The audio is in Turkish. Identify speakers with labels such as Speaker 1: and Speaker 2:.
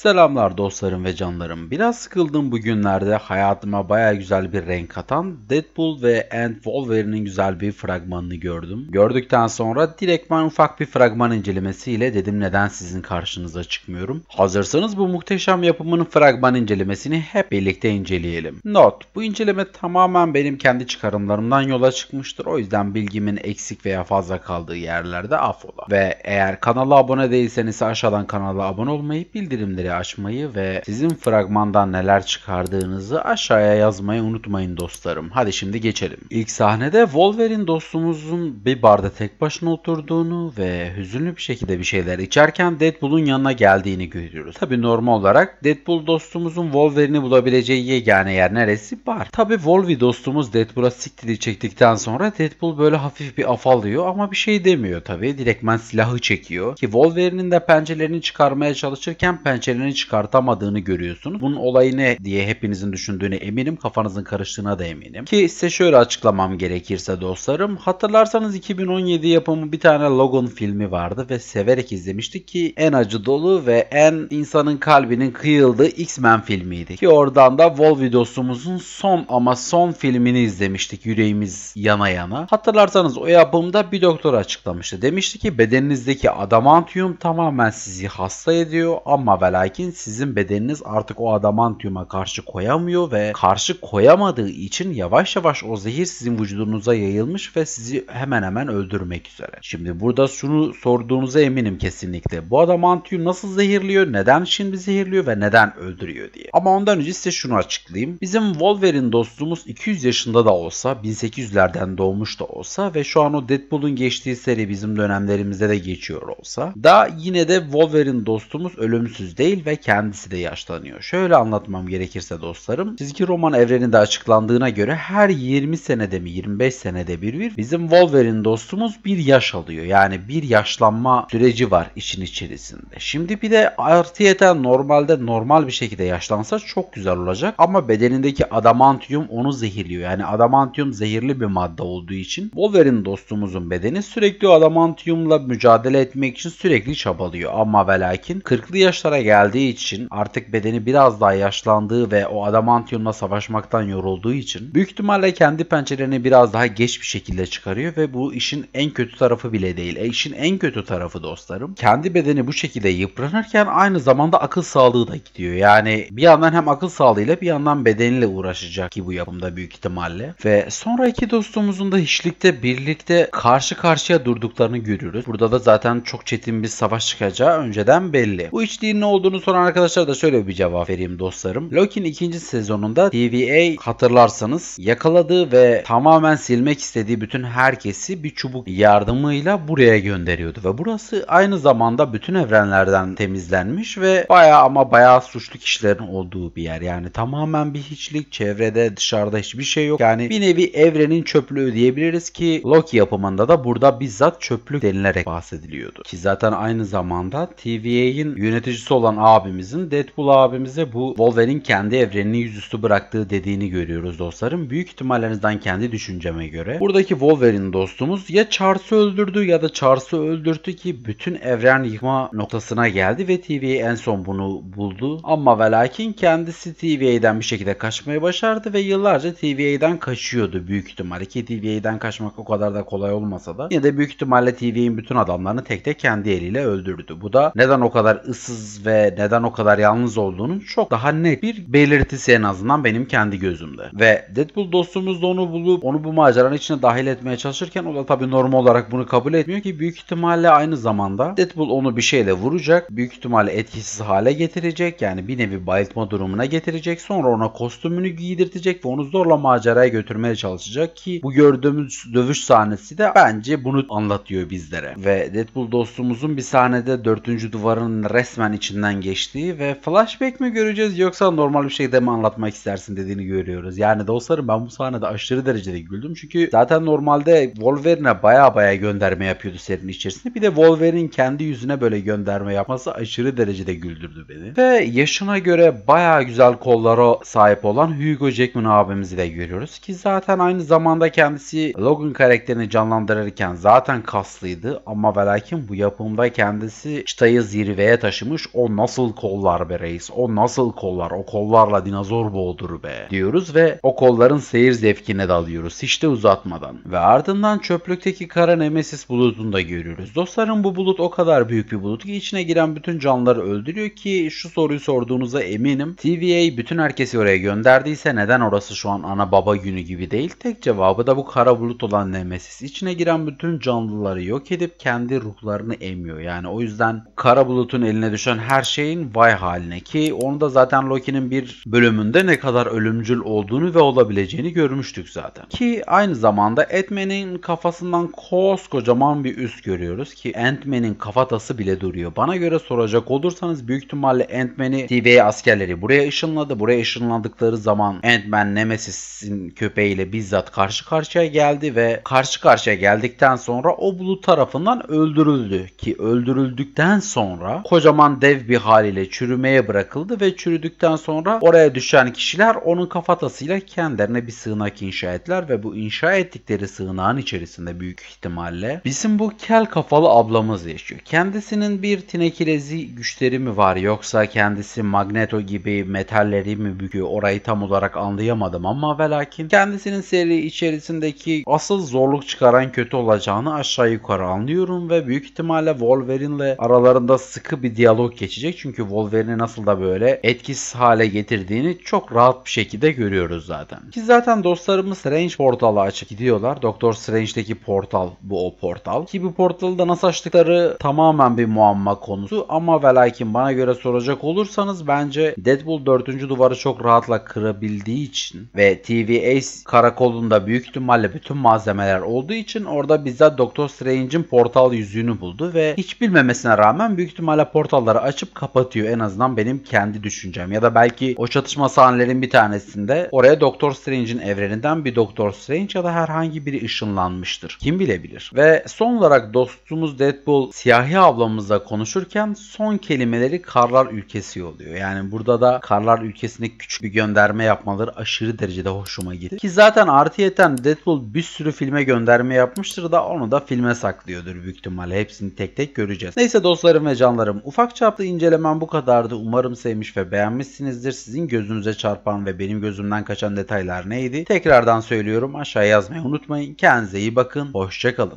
Speaker 1: Selamlar dostlarım ve canlarım. Biraz sıkıldım bugünlerde hayatıma baya güzel bir renk katan Deadpool ve Ant Wolverine'in güzel bir fragmanını gördüm. Gördükten sonra direktman ufak bir fragman incelemesiyle dedim neden sizin karşınıza çıkmıyorum. Hazırsanız bu muhteşem yapımın fragman incelemesini hep birlikte inceleyelim. Not, bu inceleme tamamen benim kendi çıkarımlarımdan yola çıkmıştır. O yüzden bilgimin eksik veya fazla kaldığı yerlerde affola. Ve eğer kanala abone değilseniz aşağıdan kanala abone olmayı, bildirimleri sayfayı açmayı ve sizin fragmandan neler çıkardığınızı aşağıya yazmayı unutmayın dostlarım. Hadi şimdi geçelim. İlk sahnede Wolverine dostumuzun bir barda tek başına oturduğunu ve hüzünlü bir şekilde bir şeyler içerken Deadpool'un yanına geldiğini görüyoruz. Tabi normal olarak Deadpool dostumuzun Wolverine'i bulabileceği yegane yer neresi? Bar. Tabi Wolverine dostumuz Deadpool'a siktiri çektikten sonra Deadpool böyle hafif bir afalıyor ama bir şey demiyor tabi. Direktmen silahı çekiyor ki Wolverine'in de pençelerini çıkarmaya çalışırken pençelerini seslerini çıkartamadığını görüyorsunuz. Bunun olayı ne diye hepinizin düşündüğünü eminim. Kafanızın karıştığına da eminim. Ki size şöyle açıklamam gerekirse dostlarım. Hatırlarsanız 2017 yapımı bir tane Logan filmi vardı ve severek izlemiştik ki en acı dolu ve en insanın kalbinin kıyıldığı X-Men filmiydi. Ki oradan da Volvi videosumuzun son ama son filmini izlemiştik yüreğimiz yana yana. Hatırlarsanız o yapımda bir doktor açıklamıştı. Demişti ki bedeninizdeki adamantium tamamen sizi hasta ediyor ama ve Lakin sizin bedeniniz artık o adamantiuma karşı koyamıyor ve karşı koyamadığı için yavaş yavaş o zehir sizin vücudunuza yayılmış ve sizi hemen hemen öldürmek üzere. Şimdi burada şunu sorduğunuza eminim kesinlikle. Bu adamantium nasıl zehirliyor? Neden şimdi zehirliyor ve neden öldürüyor diye. Ama ondan önce size şunu açıklayayım. Bizim Wolverine dostumuz 200 yaşında da olsa, 1800'lerden doğmuş da olsa ve şu an o Deadpool'un geçtiği seri bizim dönemlerimizde de geçiyor olsa da yine de Wolverine dostumuz ölümsüz değil değil ve kendisi de yaşlanıyor. Şöyle anlatmam gerekirse dostlarım, çizgi roman evreninde açıklandığına göre her 20 senede mi 25 senede bir bir bizim Wolverine dostumuz bir yaş alıyor. Yani bir yaşlanma süreci var işin içerisinde. Şimdi bir de artıyeten normalde normal bir şekilde yaşlansa çok güzel olacak ama bedenindeki adamantium onu zehirliyor. Yani adamantium zehirli bir madde olduğu için Wolverine dostumuzun bedeni sürekli adamantiumla mücadele etmek için sürekli çabalıyor. Ama velakin lakin 40'lı yaşlara geldi geldiği için artık bedeni biraz daha yaşlandığı ve o adamantiyonla savaşmaktan yorulduğu için büyük ihtimalle kendi pençelerini biraz daha geç bir şekilde çıkarıyor ve bu işin en kötü tarafı bile değil. E işin en kötü tarafı dostlarım. Kendi bedeni bu şekilde yıpranırken aynı zamanda akıl sağlığı da gidiyor. Yani bir yandan hem akıl sağlığıyla bir yandan bedeniyle uğraşacak ki bu yapımda büyük ihtimalle. Ve sonra iki dostumuzun da hiçlikte birlikte karşı karşıya durduklarını görüyoruz. Burada da zaten çok çetin bir savaş çıkacağı önceden belli. Bu hiçliğin ne olduğunu sorusunu soran arkadaşlara da şöyle bir cevap vereyim dostlarım. Loki'nin ikinci sezonunda TVA hatırlarsanız yakaladığı ve tamamen silmek istediği bütün herkesi bir çubuk yardımıyla buraya gönderiyordu. Ve burası aynı zamanda bütün evrenlerden temizlenmiş ve baya ama baya suçlu kişilerin olduğu bir yer. Yani tamamen bir hiçlik, çevrede dışarıda hiçbir şey yok. Yani bir nevi evrenin çöplüğü diyebiliriz ki Loki yapımında da burada bizzat çöplük denilerek bahsediliyordu. Ki zaten aynı zamanda TVA'in yöneticisi olan abimizin Deadpool abimize bu Wolverine kendi evrenini yüzüstü bıraktığı dediğini görüyoruz dostlarım. Büyük ihtimallerinizden kendi düşünceme göre. Buradaki Wolverine dostumuz ya Charles'ı öldürdü ya da Charles'ı öldürdü ki bütün evren yıkma noktasına geldi ve TVA en son bunu buldu. Ama ve lakin kendisi TVA'den bir şekilde kaçmayı başardı ve yıllarca TVA'den kaçıyordu büyük ihtimalle ki TVA'den kaçmak o kadar da kolay olmasa da yine de büyük ihtimalle TVA'nin bütün adamlarını tek tek kendi eliyle öldürdü. Bu da neden o kadar ıssız ve neden o kadar yalnız olduğunun çok daha net bir belirtisi en azından benim kendi gözümde. Ve Deadpool dostumuz da onu bulup onu bu maceranın içine dahil etmeye çalışırken o da tabii normal olarak bunu kabul etmiyor ki büyük ihtimalle aynı zamanda Deadpool onu bir şeyle vuracak. Büyük ihtimalle etkisiz hale getirecek. Yani bir nevi bayıltma durumuna getirecek. Sonra ona kostümünü giydirtecek ve onu zorla maceraya götürmeye çalışacak ki bu gördüğümüz dövüş sahnesi de bence bunu anlatıyor bizlere. Ve Deadpool dostumuzun bir sahnede dörtüncü duvarın resmen içinden geçtiği ve flashback mi göreceğiz yoksa normal bir şekilde mi anlatmak istersin dediğini görüyoruz. Yani dostlarım ben bu sahnede aşırı derecede güldüm çünkü zaten normalde Wolverine'e baya baya gönderme yapıyordu serinin içerisinde. Bir de Wolverine'in kendi yüzüne böyle gönderme yapması aşırı derecede güldürdü beni. Ve yaşına göre baya güzel kollara sahip olan Hugo Jackman abimizi de görüyoruz ki zaten aynı zamanda kendisi Logan karakterini canlandırırken zaten kaslıydı ama ve lakin bu yapımda kendisi çıtayı zirveye taşımış o nasıl nasıl kollar be reis o nasıl kollar o kollarla dinozor boğdur be diyoruz ve o kolların seyir zevkine dalıyoruz hiç de uzatmadan. Ve ardından çöplükteki kara nemesis bulutunu da görüyoruz. Dostlarım bu bulut o kadar büyük bir bulut ki içine giren bütün canlıları öldürüyor ki şu soruyu sorduğunuza eminim. TVA bütün herkesi oraya gönderdiyse neden orası şu an ana baba günü gibi değil? Tek cevabı da bu kara bulut olan nemesis. içine giren bütün canlıları yok edip kendi ruhlarını emiyor. Yani o yüzden kara bulutun eline düşen her şey şeyin vay haline ki onu da zaten Loki'nin bir bölümünde ne kadar ölümcül olduğunu ve olabileceğini görmüştük zaten. Ki aynı zamanda Ant-Man'in kafasından koskocaman bir üst görüyoruz ki Ant-Man'in kafatası bile duruyor. Bana göre soracak olursanız büyük ihtimalle Ant-Man'i TVA askerleri buraya ışınladı. Buraya ışınladıkları zaman Ant-Man Nemesis'in köpeğiyle bizzat karşı karşıya geldi ve karşı karşıya geldikten sonra o bulut tarafından öldürüldü ki öldürüldükten sonra kocaman dev bir haliyle çürümeye bırakıldı ve çürüdükten sonra oraya düşen kişiler onun kafatasıyla kendilerine bir sığınak inşa ettiler ve bu inşa ettikleri sığınağın içerisinde büyük ihtimalle bizim bu kel kafalı ablamız yaşıyor. Kendisinin bir tinekilezi güçleri mi var yoksa kendisi magneto gibi metalleri mi büküyor orayı tam olarak anlayamadım ama velakin kendisinin seri içerisindeki asıl zorluk çıkaran kötü olacağını aşağı yukarı anlıyorum ve büyük ihtimalle Wolverine'le aralarında sıkı bir diyalog geçecek. Çünkü Wolverine'i nasıl da böyle etkisiz hale getirdiğini çok rahat bir şekilde görüyoruz zaten. Ki zaten dostlarımız Range portalı açıp gidiyorlar. Doktor Strange'deki portal bu o portal. Ki bu portalı da nasıl açtıkları tamamen bir muamma konusu ama ve lakin bana göre soracak olursanız bence Deadpool 4. duvarı çok rahatla kırabildiği için ve TVA karakolunda büyük ihtimalle bütün malzemeler olduğu için orada bizzat Doktor Strange'in portal yüzüğünü buldu ve hiç bilmemesine rağmen büyük ihtimalle portalları açıp kapattı kapatıyor en azından benim kendi düşüncem. Ya da belki o çatışma sahnelerin bir tanesinde oraya Doktor Strange'in evreninden bir Doktor Strange ya da herhangi biri ışınlanmıştır. Kim bilebilir. Ve son olarak dostumuz Deadpool siyahi ablamızla konuşurken son kelimeleri Karlar Ülkesi oluyor. Yani burada da Karlar Ülkesi'ne küçük bir gönderme yapmaları aşırı derecede hoşuma gitti. Ki zaten artı yeten Deadpool bir sürü filme gönderme yapmıştır da onu da filme saklıyordur büyük ihtimalle. Hepsini tek tek göreceğiz. Neyse dostlarım ve canlarım ufak çaplı inceleme hemen bu kadardı. Umarım sevmiş ve beğenmişsinizdir. Sizin gözünüze çarpan ve benim gözümden kaçan detaylar neydi? Tekrardan söylüyorum aşağı yazmayı unutmayın. Kendinize iyi bakın. Hoşçakalın.